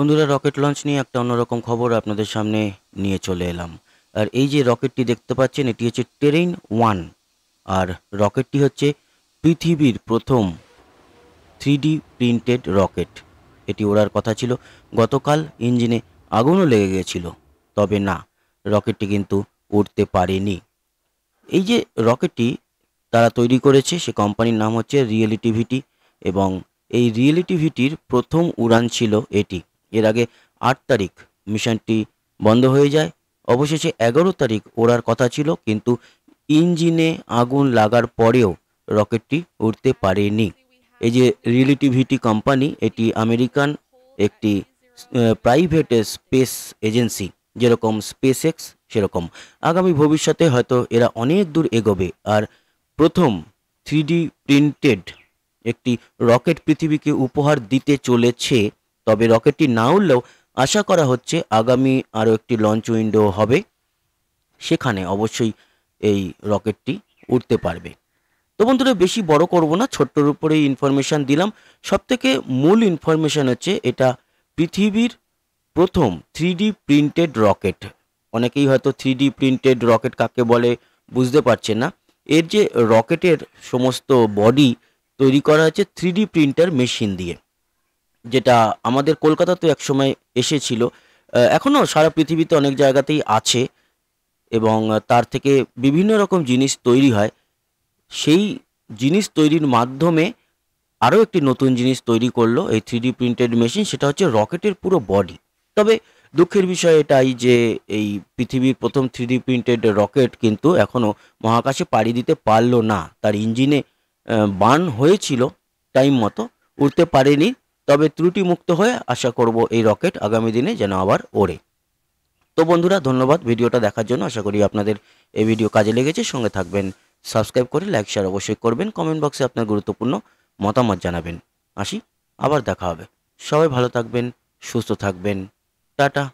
বন্ধুরা rocket launch নিয়ে একটা অন্যরকম খবর আপনাদের সামনে নিয়ে চলে এলাম আর এই যে রকেটটি দেখতে পাচ্ছেন এটি হচ্ছে টেরেন ওয়ান আর রকেটটি হচ্ছে পৃথিবীর প্রথম থ্রি প্রিন্টেড রকেট এটি ওড়ার কথা ছিল গতকাল ইঞ্জিনে আগুনও লেগে গিয়েছিল তবে না রকেটটি কিন্তু উঠতে পারেনি এই যে রকেটটি তারা তৈরি করেছে সে কোম্পানির নাম হচ্ছে রিয়েলিটিভিটি এবং এই রিয়েলিটিভিটির প্রথম উড়ান ছিল এটি এর আগে আট তারিখ মিশনটি বন্ধ হয়ে যায় অবশেষে এগারো তারিখ ওড়ার কথা ছিল কিন্তু ইঞ্জিনে আগুন লাগার পরেও রকেটটি উঠতে পারেনি এই যে রিলেটিভিটি কোম্পানি এটি আমেরিকান একটি প্রাইভেট স্পেস এজেন্সি যেরকম স্পেস এক্স সেরকম আগামী ভবিষ্যতে হয়তো এরা অনেক দূর এগোবে আর প্রথম থ্রিডি প্রিন্টেড একটি রকেট পৃথিবীকে উপহার দিতে চলেছে তবে রকেটটি না উঠলেও আশা করা হচ্ছে আগামী আরও একটি লঞ্চ উইন্ডো হবে সেখানে অবশ্যই এই রকেটটি উঠতে পারবে তো বন্ধুরা বেশি বড় করব না ছোট্টর উপরেই ইনফরমেশান দিলাম সবথেকে মূল ইনফরমেশান হচ্ছে এটা পৃথিবীর প্রথম থ্রি প্রিন্টেড রকেট অনেকেই হয়তো থ্রি প্রিন্টেড রকেট কাকে বলে বুঝতে পারছে না এর যে রকেটের সমস্ত বডি তৈরি করা হয়েছে থ্রি প্রিন্টার মেশিন দিয়ে যেটা আমাদের কলকাতাতে একসময় এসেছিল এখনও সারা পৃথিবীতে অনেক জায়গাতেই আছে এবং তার থেকে বিভিন্ন রকম জিনিস তৈরি হয় সেই জিনিস তৈরির মাধ্যমে আরও একটি নতুন জিনিস তৈরি করলো এই থ্রি প্রিন্টেড মেশিন সেটা হচ্ছে রকেটের পুরো বডি তবে দুঃখের বিষয় এটাই যে এই পৃথিবীর প্রথম থ্রি প্রিন্টেড রকেট কিন্তু এখনও মহাকাশে পাড়ি দিতে পারলো না তার ইঞ্জিনে বান হয়েছিল টাইম মতো উঠতে পারেনি তবে ত্রুটি মুক্ত হয়ে আশা করব এই রকেট আগামী দিনে যেন আবার ওড়ে তো বন্ধুরা ধন্যবাদ ভিডিওটা দেখার জন্য আশা করি আপনাদের এই ভিডিও কাজে লেগেছে সঙ্গে থাকবেন সাবস্ক্রাইব করে লাইক শেয়ার অবশ্যই করবেন কমেন্ট বক্সে আপনার গুরুত্বপূর্ণ মতামত জানাবেন আসি আবার দেখা হবে সবাই ভালো থাকবেন সুস্থ থাকবেন টাটা